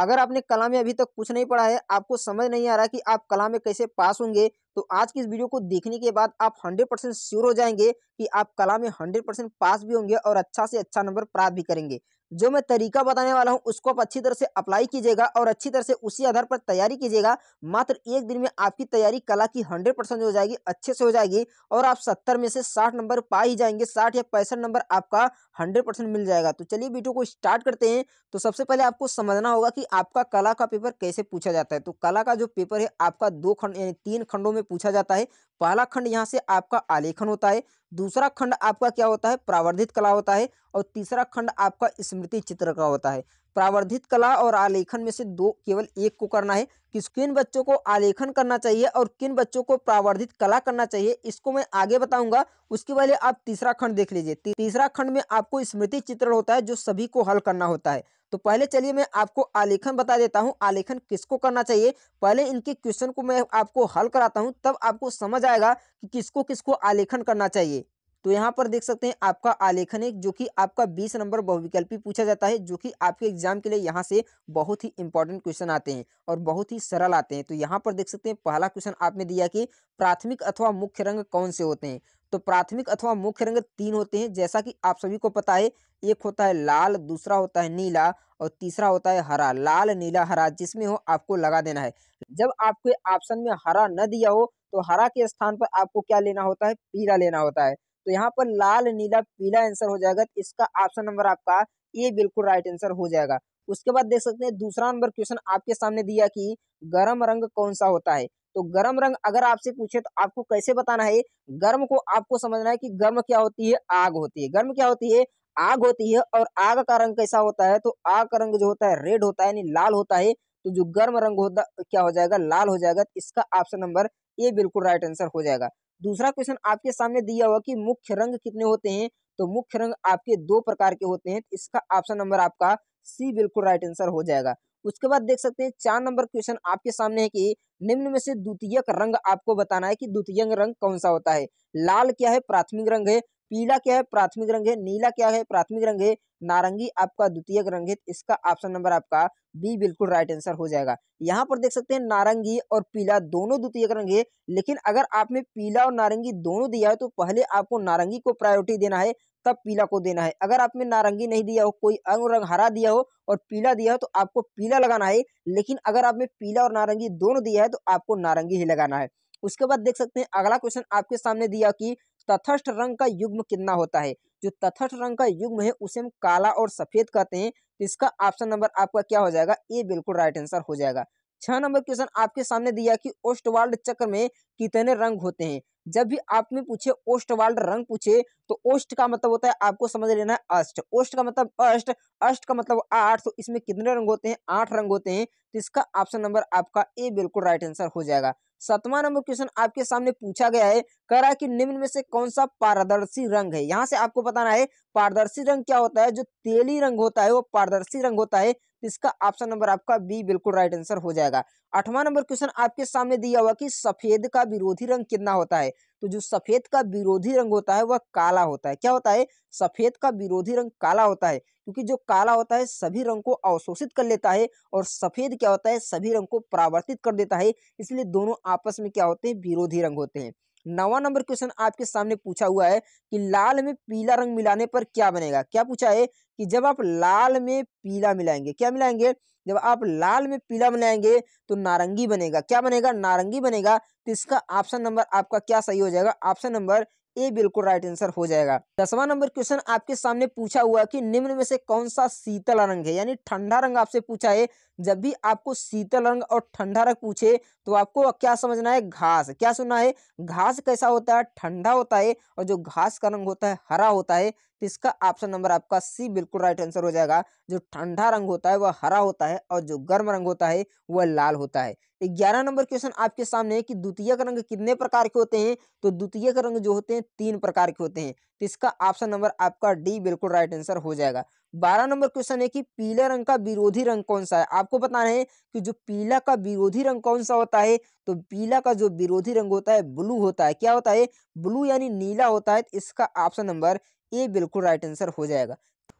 अगर आपने कला में अभी तक कुछ नहीं पढ़ा है आपको समझ नहीं आ रहा कि आप कला में कैसे पास होंगे तो आज की इस वीडियो को देखने के बाद आप 100 परसेंट श्योर हो जाएंगे कि आप कला में 100 परसेंट पास भी होंगे और अच्छा से अच्छा नंबर प्राप्त भी करेंगे जो मैं तरीका बताने वाला हूँ उसको आप अच्छी तरह से अप्लाई कीजिएगा और अच्छी तरह से उसी आधार पर तैयारी कीजिएगा मात्र एक दिन में आपकी तैयारी कला की हंड्रेड परसेंट हो जाएगी अच्छे से हो जाएगी और आप सत्तर में से साठ नंबर पा ही जाएंगे साठ या पैंसठ नंबर आपका हंड्रेड परसेंट मिल जाएगा तो चलिए वीडियो को स्टार्ट करते हैं तो सबसे पहले आपको समझना होगा कि आपका कला का पेपर कैसे पूछा जाता है तो कला का जो पेपर है आपका दो खंड यानी तीन खंडों में पूछा जाता है पहला खंड यहाँ से आपका आलेखन होता है दूसरा खंड आपका क्या होता है प्रावर्धित कला होता है और तीसरा खंड आपका स्मृति चित्र का होता है प्रावर्धित कला और आलेखन में से दो केवल एक को करना है किस किन बच्चों को आलेखन करना चाहिए और किन बच्चों को प्रावर्धित कला करना चाहिए इसको मैं आगे बताऊंगा उसके पहले आप तीसरा खंड देख लीजिए तीसरा खंड में आपको स्मृति चित्र होता है जो सभी को हल करना होता है तो पहले चलिए मैं आपको आलेखन बता देता हूँ आलेखन किसको करना चाहिए पहले इनके क्वेश्चन को मैं आपको हल कराता हूँ तब आपको समझ आएगा कि किसको किसको आलेखन करना चाहिए तो यहाँ पर देख सकते हैं आपका आलेखन है जो कि आपका 20 नंबर बहुविकल्पी पूछा जाता है जो कि आपके एग्जाम के लिए यहाँ से बहुत ही इंपॉर्टेंट क्वेश्चन आते हैं और बहुत ही सरल आते हैं तो यहाँ पर देख सकते हैं पहला क्वेश्चन आपने दिया कि प्राथमिक अथवा मुख्य रंग कौन से होते हैं तो प्राथमिक अथवा मुख्य रंग तीन होते हैं जैसा कि आप सभी को पता है एक होता है लाल दूसरा होता है नीला और तीसरा होता है हरा लाल नीला हरा जिसमें हो आपको लगा देना है जब आपके ऑप्शन में हरा न दिया हो तो हरा के स्थान पर आपको क्या लेना होता है पीला लेना होता है तो यहाँ पर लाल नीला पीला आंसर हो जाएगा इसका ऑप्शन नंबर आपका ये बिल्कुल राइट आंसर हो जाएगा उसके बाद देख सकते हैं दूसरा नंबर क्वेश्चन आपके सामने दिया कि गर्म रंग कौन सा होता है तो गर्म रंग अगर आपसे पूछे तो आपको कैसे बताना है गर्म को आपको समझना है कि गर्म क्या होती है आग होती है गर्म क्या होती है आग होती है और आग का रंग कैसा होता है तो आग का रंग जो होता है रेड होता है यानी लाल होता है तो जो गर्म रंग होता क्या हो जाएगा लाल हो जाएगा तो इसका ऑप्शन नंबर ए बिल्कुल राइट आंसर हो जाएगा दूसरा क्वेश्चन आपके सामने दिया हुआ कि मुख्य रंग कितने होते हैं तो मुख्य रंग आपके दो प्रकार के होते हैं तो इसका ऑप्शन नंबर आपका सी बिल्कुल राइट आंसर हो जाएगा उसके बाद देख सकते हैं चार नंबर क्वेश्चन आपके सामने है कि निम्न में से द्वितीयक रंग आपको बताना है कि द्वितीय रंग कौन सा होता है लाल क्या है प्राथमिक रंग है पीला क्या है प्राथमिक रंग है नीला क्या है प्राथमिक रंग है नारंगी आपका द्वितीय रंग है इसका ऑप्शन नंबर आपका बी बिल्कुल राइट आंसर हो जाएगा यहाँ पर देख सकते हैं नारंगी और पीला दोनों द्वितीय रंग है लेकिन अगर आपने पीला और नारंगी दोनों दिया है तो पहले आपको नारंगी को प्रायोरिटी देना है तब पीला को देना है अगर आपने नारंगी नहीं दिया हो कोई अंग रंग हरा दिया हो और पीला दिया हो तो आपको पीला लगाना है लेकिन अगर आपने पीला और नारंगी दोनों दिया है तो आपको नारंगी ही लगाना है उसके बाद देख सकते हैं अगला क्वेश्चन आपके सामने दिया कि तथस्थ रंग का युग्म कितना होता है जो तथस्थ रंग का युग्म है उसे हम काला और सफेद कहते हैं तो इसका ऑप्शन नंबर आपका क्या हो जाएगा ये बिल्कुल राइट आंसर हो जाएगा छह नंबर क्वेश्चन आपके सामने दिया कि ओस्टवाल्ड चक्र में कितने रंग होते हैं जब भी आप में पूछे वाल्ड रंग पूछे तो ओस्ट का मतलब होता है आपको समझ लेना है अष्ट ओस्ट का मतलब अष्ट अष्ट का मतलब आठ तो इसमें कितने रंग होते हैं आठ रंग होते हैं तो इसका ऑप्शन नंबर आपका ए बिल्कुल राइट आंसर हो जाएगा सतवा नंबर क्वेश्चन आपके सामने पूछा गया है कह रहा है कि निम्न में से कौन सा पारदर्शी रंग है यहाँ से आपको बताना है पारदर्शी रंग क्या होता है जो तेली रंग होता है वो पारदर्शी रंग होता है इसका ऑप्शन नंबर आपका बी बिल्कुल राइट आंसर हो जाएगा आठवां नंबर क्वेश्चन आपके सामने दिया हुआ कि सफेद का विरोधी रंग कितना होता है तो जो सफेद का विरोधी रंग होता है वह काला होता है क्या होता है सफेद का विरोधी रंग काला होता है क्योंकि जो काला होता है सभी रंग को अवशोषित कर लेता है और सफेद क्या होता है सभी रंग को परावर्तित कर देता है इसलिए दोनों आपस में क्या होते हैं विरोधी रंग होते हैं नवा नंबर क्वेश्चन आपके सामने पूछा हुआ है कि लाल में पीला रंग मिलाने पर क्या बनेगा क्या पूछा है कि जब आप लाल में पीला मिलाएंगे क्या मिलाएंगे जब आप लाल में पीला मिलाएंगे तो नारंगी बनेगा क्या बनेगा नारंगी बनेगा तो इसका ऑप्शन नंबर आपका क्या सही हो जाएगा ऑप्शन नंबर ए बिल्कुल राइट आंसर हो जाएगा दसवां नंबर क्वेश्चन आपके सामने पूछा हुआ कि निम्न में से कौन सा शीतल रंग है यानी ठंडा रंग आपसे पूछा है जब भी आपको शीतल रंग और ठंडा रंग पूछे तो आपको क्या समझना है घास क्या सुनना है घास कैसा होता है ठंडा होता है और जो घास का रंग होता है हरा होता है तो इसका ऑप्शन नंबर आपका सी बिल्कुल राइट आंसर हो जाएगा जो ठंडा रंग होता है वह हरा होता है और जो गर्म रंग होता है वह लाल होता है ग्यारह नंबर क्वेश्चन आपके सामने है कि द्वितीय रंग कितने प्रकार के होते हैं तो द्वितीय रंग जो होते हैं तीन प्रकार के होते हैं तो इसका ऑप्शन नंबर आपका डी बिल्कुल राइट आंसर हो जाएगा बारह नंबर क्वेश्चन है कि पीले रंग का विरोधी रंग कौन सा है आपको बताना है कि जो पीला का विरोधी रंग कौन सा होता है तो पीला का जो विरोधी रंग होता है ब्लू होता है क्या होता है ब्लू यानी नीला होता है तो इसका ऑप्शन नंबर ए बिल्कुल राइट आंसर हो जाएगा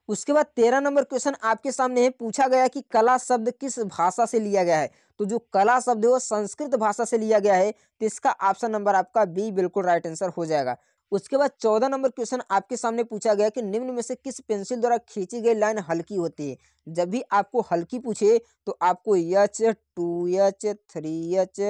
उसके बाद तेरह नंबर क्वेश्चन आपके सामने है पूछा गया कि कला शब्द किस भाषा से लिया गया है तो जो कला शब्द है वो संस्कृत भाषा से लिया गया है तो इसका ऑप्शन नंबर आपका बी बिल्कुल राइट आंसर हो जाएगा उसके बाद चौदह नंबर क्वेश्चन आपके सामने पूछा गया कि निम्न में से किस पेंसिल द्वारा खींची गई लाइन हल्की होती है जब भी आपको हल्की पूछे तो आपको H two H three H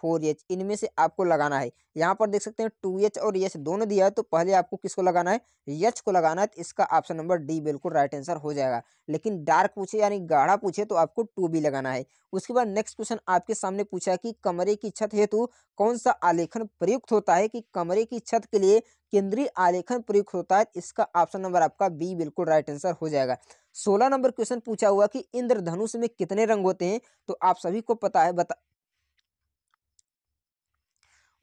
four H इनमें से आपको लगाना है यहाँ पर देख सकते हैं टू एच और एच दोनों दिया है तो पहले आपको किसको लगाना है एच को लगाना है तो इसका ऑप्शन नंबर डी बिल्कुल राइट आंसर हो जाएगा लेकिन डार्क पूछे यानी गाढ़ा पूछे तो आपको टू बी लगाना है उसके बाद नेक्स्ट क्वेश्चन आपके सामने पूछा है कि कमरे की छत हेतु कौन सा आलेखन प्रयुक्त होता है कि कमरे की छत के लिए केंद्रीय आलेखन प्रयुक्त होता है इसका ऑप्शन नंबर आपका बी बिल्कुल राइट आंसर हो जाएगा सोलह नंबर क्वेश्चन पूछा हुआ कि इंद्रधनुष में कितने रंग होते हैं तो आप सभी को पता है बता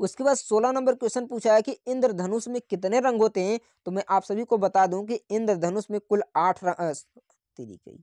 उसके बाद सोलह नंबर क्वेश्चन पूछा है कि इंद्रधनुष में कितने रंग होते हैं तो मैं आप सभी को बता दूं कि इंद्रधनुष में कुल आठ तेरी गई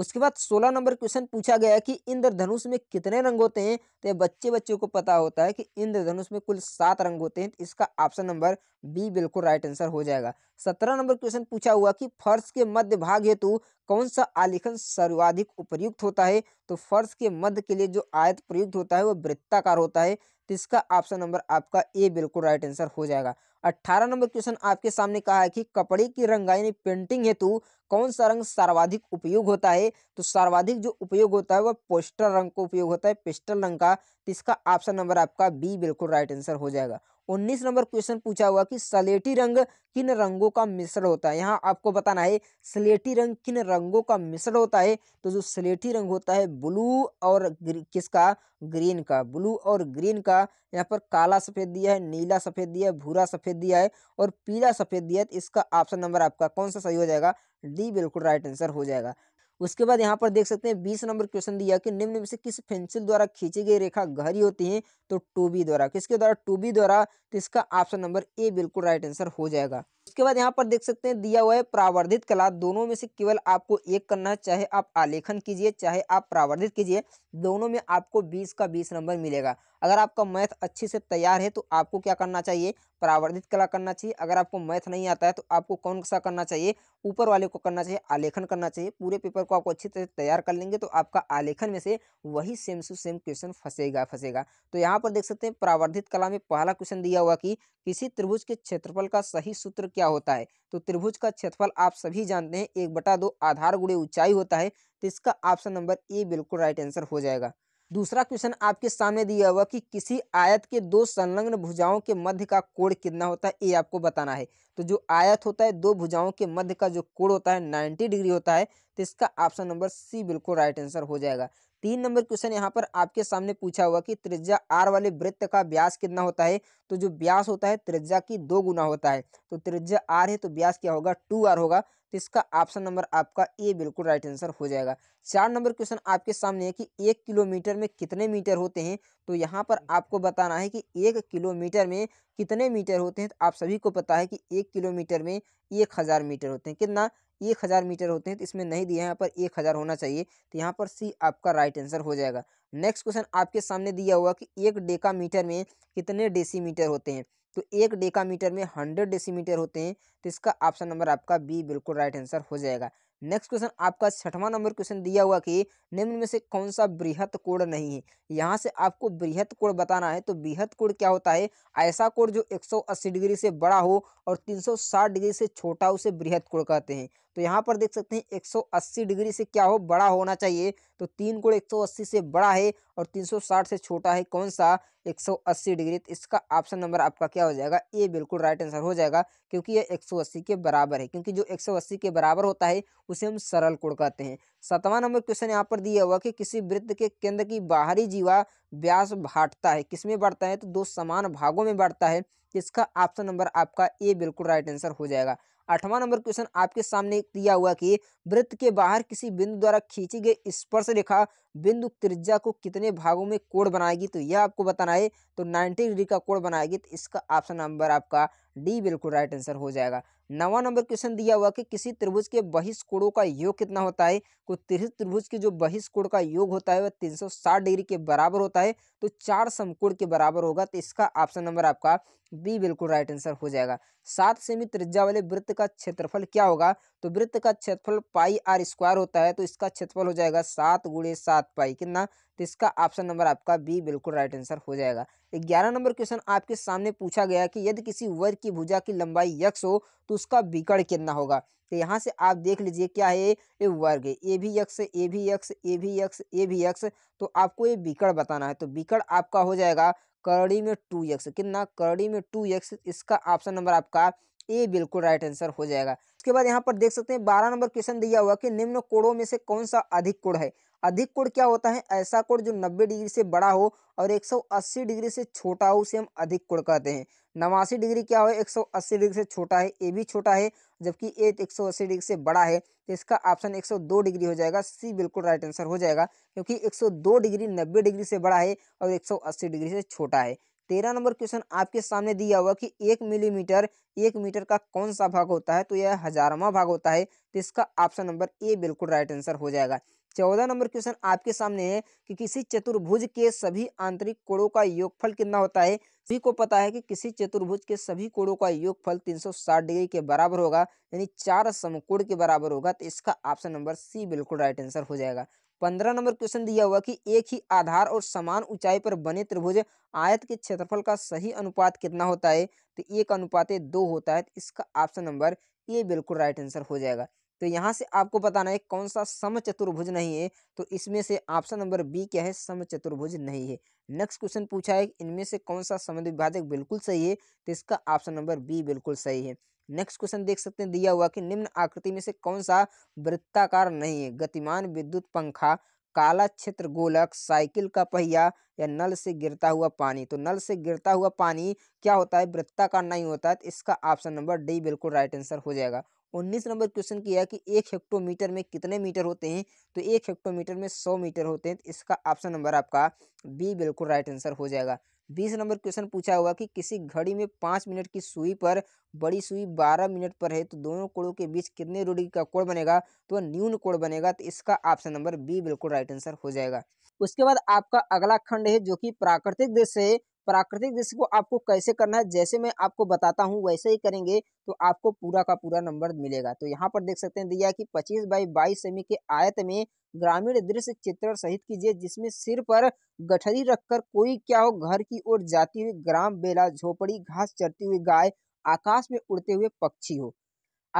उसके बाद सोलह नंबर क्वेश्चन पूछा गया है कि इंद्रधनुष में कितने रंग होते हैं तो बच्चे बच्चों को पता होता है कि इंद्रधनुष में कुल सात रंग होते हैं तो इसका ऑप्शन नंबर बी बिल्कुल राइट आंसर हो जाएगा सत्रह नंबर क्वेश्चन पूछा हुआ कि फर्श के मध्य भाग हेतु कौन सा आलेखन सर्वाधिक उपयुक्त होता है तो फर्श के मध्य के लिए जो आयत प्रयुक्त होता है वो वृत्ताकार होता है तो इसका ऑप्शन नंबर आपका ए बिल्कुल राइट आंसर हो जाएगा अट्ठारह नंबर क्वेश्चन आपके सामने कहा है कि कपड़े की रंगाई में पेंटिंग हेतु कौन सा रंग सर्वाधिक उपयोग होता है तो सर्वाधिक जो उपयोग होता है वह पोस्टर रंग का उपयोग होता है पिस्टल रंग का तो इसका ऑप्शन नंबर आपका बी बिल्कुल राइट आंसर हो जाएगा उन्नीस नंबर क्वेश्चन पूछा हुआ कि सलेटी रंग किन रंगों का मिश्रण होता है यहाँ आपको बताना है सलेटी रंग किन रंगों का मिश्रण होता है तो जो सलेटी रंग होता है ब्लू और किसका ग्रीन का ब्लू और ग्रीन का यहाँ पर काला सफ़ेद दिया है नीला सफ़ेद दिया है भूरा सफ़ेद दिया है और पीला सफ़ेद दिया है तो इसका ऑप्शन नंबर आपका कौन सा सही हो जाएगा डी बिल्कुल राइट आंसर हो जाएगा उसके बाद यहाँ पर देख सकते हैं बीस नंबर क्वेश्चन दिया कि निम्न में से किस पेंसिल द्वारा खींची गई रेखा गहरी होती है तो टू बी द्वारा किसके द्वारा टू बी द्वारा तो इसका ऑप्शन नंबर ए बिल्कुल राइट आंसर हो जाएगा उसके बाद यहाँ पर देख सकते हैं दिया हुआ है प्रावर्धित कला दोनों में से केवल आपको एक करना है चाहे आप आलेखन कीजिए चाहे आप प्रावर्धित कीजिए दोनों में आपको बीस का बीस नंबर मिलेगा अगर आपका मैथ अच्छे से तैयार है तो आपको क्या करना चाहिए प्रावर्धित कला करना चाहिए अगर आपको मैथ नहीं आता है तो आपको कौन सा करना चाहिए ऊपर वाले को करना चाहिए आलेखन करना चाहिए पूरे पेपर को आपको अच्छी तरह तैयार कर लेंगे तो आपका आलेखन में से वही सेम टू सेम क्वेश्चन फंसेगा फंसेगा तो यहाँ पर देख सकते हैं प्रावर्धित कला में पहला क्वेश्चन दिया हुआ कि किसी त्रिभुज के क्षेत्रफल का सही सूत्र क्या होता है तो त्रिभुज का क्षेत्रफल आप सभी जानते हैं एक बटा दो आधार गुड़े ऊंचाई होता है तो इसका ऑप्शन नंबर ए बिल्कुल राइट आंसर हो जाएगा दूसरा क्वेश्चन आपके सामने दिया हुआ कि किसी आयत के दो संलग्न भुजाओं के मध्य का कोण कितना होता है ये आपको बताना है तो जो आयत होता है दो भुजाओं के मध्य का जो कोण होता है 90 डिग्री होता है तो इसका ऑप्शन नंबर सी बिल्कुल राइट आंसर हो जाएगा तीन नंबर क्वेश्चन यहाँ पर आपके सामने पूछा हुआ कि त्रिज्या आर वाले वृत्त का व्यास कितना होता है तो जो व्यास होता है त्रिज्या की दो गुना होता है तो त्रिज्या आर है तो व्यास क्या होगा टू आर होगा तो इसका ऑप्शन नंबर आपका ए बिल्कुल राइट आंसर हो जाएगा चार नंबर क्वेश्चन आपके सामने है कि एक किलोमीटर में कितने मीटर होते हैं तो यहाँ पर आपको बताना है कि एक किलोमीटर में कितने मीटर होते हैं तो आप सभी को पता है कि एक किलोमीटर में एक हज़ार मीटर होते हैं कितना एक हज़ार मीटर होते हैं तो इसमें नहीं दिया है यहाँ पर एक हज़ार होना चाहिए तो यहाँ पर सी आपका राइट आंसर हो जाएगा नेक्स्ट क्वेश्चन आपके सामने दिया हुआ कि एक डेका मीटर में कितने डेसीमीटर होते हैं तो एक डेका मीटर में हंड्रेड डेसीमीटर होते हैं तो इसका ऑप्शन नंबर आपका बी बिल्कुल राइट आंसर हो जाएगा नेक्स्ट क्वेश्चन आपका छठवां नंबर क्वेश्चन दिया हुआ कि निम्न में से कौन सा बृहत कोड नहीं है यहाँ से आपको बृहत कोड बताना है तो बृहत कोड क्या होता है ऐसा कोड जो 180 डिग्री से बड़ा हो और 360 डिग्री से छोटा उसे बृहत कोड कहते हैं तो यहाँ पर देख सकते हैं 180 डिग्री से क्या हो बड़ा होना चाहिए तो तीन गुण 180 से बड़ा है और 360 से छोटा है कौन सा 180 डिग्री तो इसका ऑप्शन नंबर आपका क्या हो जाएगा ए बिल्कुल राइट आंसर हो जाएगा क्योंकि यह 180 के बराबर है क्योंकि जो 180 के बराबर होता है उसे हम सरल कोड़ कहते हैं सतवा नंबर क्वेश्चन यहाँ पर दिया हुआ कि किसी वृत्त के केंद्र की बाहरी जीवा व्यास भाटता है किसमें बढ़ता है तो दो समान भागों में बढ़ता है इसका ऑप्शन नंबर आपका ए बिल्कुल राइट आंसर हो जाएगा आठवां नंबर क्वेश्चन आपके सामने दिया हुआ कि वृत्त के बाहर किसी बिंदु द्वारा खींची गई स्पर्श रेखा बिंदु त्रिज्या को कितने भागों में कोण बनाएगी तो यह आपको बताना है तो नाइन्टी डिग्री का कोण बनाएगी तो इसका ऑप्शन नंबर आपका डी बिल्कुल राइट आंसर हो जाएगा नवा नंबर क्वेश्चन दिया हुआ कि किसी त्रिभुज के बहिष्कोणों का योग कितना होता है तो त्रिभुज त्रिभुज के जो बहिष्कोण का योग होता है वह 360 डिग्री के बराबर होता है तो चार समकोण के बराबर होगा तो इसका ऑप्शन नंबर आपका बी बिल्कुल राइट आंसर हो जाएगा सात सेमी त्रिज्या वाले वृत्त का क्षेत्रफल क्या होगा तो वृत्त का क्षेत्रफल पाई आर स्क्वायर होता है तो इसका क्षेत्रफल हो जाएगा सात गुड़े सात पाई कितना तो इसका ऑप्शन नंबर आपका बी बिल्कुल राइट आंसर हो जाएगा ग्यारह नंबर क्वेश्चन आपके सामने पूछा गया कि यदि किसी वर्ग की भुजा की लंबाई यक्ष हो तो उसका विकर्ण कितना होगा तो यहाँ से आप देख लीजिए क्या है ये वर्ग ए भी यक्ष ए भी यक्ष ए भी यक्ष ए भी यक्ष तो आपको ये विकर्ण बताना है तो विकर्ण आपका हो जाएगा करड़ी में टू यक्स कितना करड़ी में टू यक्स इसका ऑप्शन नंबर आपका ए बिल्कुल राइट आंसर हो जाएगा उसके बाद यहाँ पर देख सकते हैं बारह नंबर क्वेश्चन दिया हुआ कि निम्न कोड़ों में से कौन सा अधिक कोड़ है अधिक कोण क्या होता है ऐसा कोण जो 90 डिग्री से बड़ा हो और 180 डिग्री से छोटा हो उसे हम अधिक कोण कहते हैं नवासी डिग्री क्या हो 180 डिग्री से छोटा है ए भी छोटा है जबकि ए 180 तो डिग्री से बड़ा है तो इसका ऑप्शन 102 डिग्री हो जाएगा सी बिल्कुल राइट आंसर हो जाएगा क्योंकि एक डिग्री नब्बे डिग्री से बड़ा है और एक डिग्री से छोटा है तेरह नंबर क्वेश्चन आपके सामने दिया हुआ कि एक मिलीमीटर एक मीटर का कौन सा भाग होता है तो यह हजारवा भाग होता है तो इसका ऑप्शन नंबर ए बिल्कुल राइट आंसर हो जाएगा चौदह नंबर क्वेश्चन आपके सामने है कि किसी चतुर्भुज के सभी आंतरिक कोणों का योगफल कितना होता है सभी को पता है कि किसी चतुर्भुज के सभी कोणों का योगफल 360 डिग्री के बराबर होगा यानी चार समकोण के बराबर होगा तो इसका ऑप्शन नंबर सी बिल्कुल राइट आंसर हो जाएगा पंद्रह नंबर क्वेश्चन दिया हुआ कि एक ही आधार और समान ऊंचाई पर बने त्रिभुज आयत के क्षेत्रफल का सही अनुपात कितना होता है तो एक अनुपात दो होता है तो इसका ऑप्शन नंबर ए बिल्कुल राइट आंसर हो जाएगा तो यहाँ से आपको बताना है कौन सा सम चतुर्भुज नहीं है तो इसमें से ऑप्शन नंबर बी क्या है सम चतुर्भुज नहीं है नेक्स्ट क्वेश्चन पूछा है इनमें से कौन सा विभाजक बिल्कुल सही है तो इसका ऑप्शन नंबर बी बिल्कुल सही है नेक्स्ट क्वेश्चन देख सकते हैं दिया हुआ कि निम्न आकृति में से कौन सा वृत्ताकार नहीं है गतिमान विद्युत पंखा काला क्षेत्र गोलक साइकिल का पहिया या नल से गिरता हुआ पानी तो नल से गिरता हुआ पानी क्या होता है वृत्ताकार नहीं होता है तो इसका ऑप्शन नंबर डी बिल्कुल राइट आंसर हो जाएगा उन्नीस नंबर क्वेश्चन किया कि एक हेक्टोमीटर में कितने मीटर होते हैं तो एक हेक्टोमीटर में सौ मीटर होते हैं तो इसका ऑप्शन नंबर आपका बी बिल्कुल राइट आंसर हो जाएगा बीस नंबर क्वेश्चन पूछा हुआ कि किसी घड़ी में पाँच मिनट की सुई पर बड़ी सुई बारह मिनट पर है तो दोनों कोड़ों के बीच कितने रूढ़ी का कोड़ बनेगा तो न्यून कोड़ बनेगा तो इसका ऑप्शन नंबर बी बिल्कुल राइट आंसर हो जाएगा उसके बाद आपका अगला खंड है जो कि प्राकृतिक दृश्य है प्राकृतिक दृश्य को आपको कैसे करना है जैसे मैं आपको बताता हूँ वैसे ही करेंगे तो आपको पूरा का पूरा नंबर मिलेगा तो यहाँ पर देख सकते हैं दिया कि 25 बाई 22 सेमी के आयत में ग्रामीण दृश्य चित्रण सहित कीजिए जिसमें सिर पर गठरी रखकर कोई क्या हो घर की ओर जाती हुई ग्राम बेला झोपड़ी घास चरती हुई गाय आकाश में उड़ते हुए पक्षी हो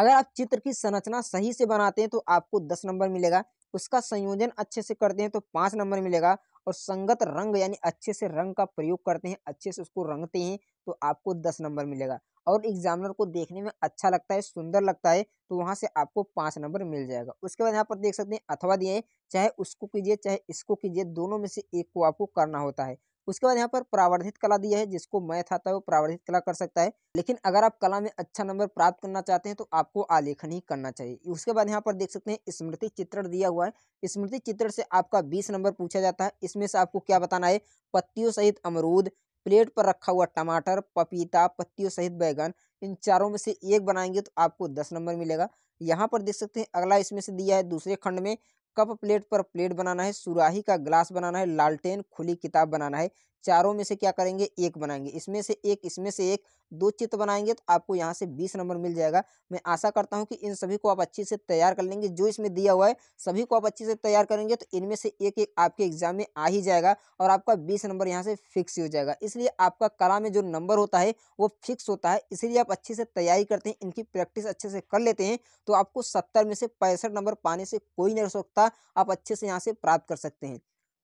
अगर आप चित्र की संरचना सही से बनाते हैं तो आपको दस नंबर मिलेगा उसका संयोजन अच्छे से करते हैं तो पांच नंबर मिलेगा और संगत रंग यानी अच्छे से रंग का प्रयोग करते हैं अच्छे से उसको रंगते हैं तो आपको दस नंबर मिलेगा और एग्जामिनर को देखने में अच्छा लगता है सुंदर लगता है तो वहाँ से आपको पाँच नंबर मिल जाएगा उसके बाद यहाँ पर देख सकते हैं अथवा दिए चाहे उसको कीजिए चाहे इसको कीजिए दोनों में से एक को आपको करना होता है उसके बाद यहाँ पर प्रावर्धित कला दिया है जिसको मैथ आता है वो प्रावर्धित कला कर सकता है लेकिन अगर आप कला में अच्छा नंबर प्राप्त करना चाहते हैं तो आपको आलेखन ही करना चाहिए उसके बाद यहाँ पर देख सकते हैं स्मृति चित्रण दिया हुआ है स्मृति चित्रण से आपका बीस नंबर पूछा जाता है इसमें से आपको क्या बताना है पत्तियों सहित अमरूद प्लेट पर रखा हुआ टमाटर पपीता पत्तियों सहित बैगन इन चारों में से एक बनाएंगे तो आपको दस नंबर मिलेगा यहाँ पर देख सकते हैं अगला इसमें से दिया है दूसरे खंड में कप प्लेट पर प्लेट बनाना है सुराही का ग्लास बनाना है लालटेन खुली किताब बनाना है चारों में से क्या करेंगे एक बनाएंगे इसमें से एक इसमें से एक दो चित्र बनाएंगे तो आपको यहाँ से बीस नंबर मिल जाएगा मैं आशा करता हूँ कि इन सभी को आप अच्छे से तैयार कर लेंगे जो इसमें दिया हुआ है सभी को आप अच्छे से तैयार करेंगे तो इनमें से एक एक आपके एग्जाम में आ ही जाएगा और आपका बीस नंबर यहाँ से फिक्स हो जाएगा इसलिए आपका कला में जो नंबर होता है वो फिक्स होता है इसलिए आप अच्छे से तैयारी करते हैं इनकी प्रैक्टिस अच्छे से कर लेते हैं तो आपको सत्तर में से पैंसठ नंबर पाने से कोई नहीं रोक सकता आप अच्छे से यहाँ से प्राप्त कर सकते हैं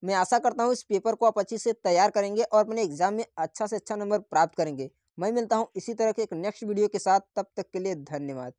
मैं आशा करता हूँ इस पेपर को आप अच्छे से तैयार करेंगे और अपने एग्जाम में अच्छा से अच्छा नंबर प्राप्त करेंगे मैं मिलता हूँ इसी तरह के एक नेक्स्ट वीडियो के साथ तब तक के लिए धन्यवाद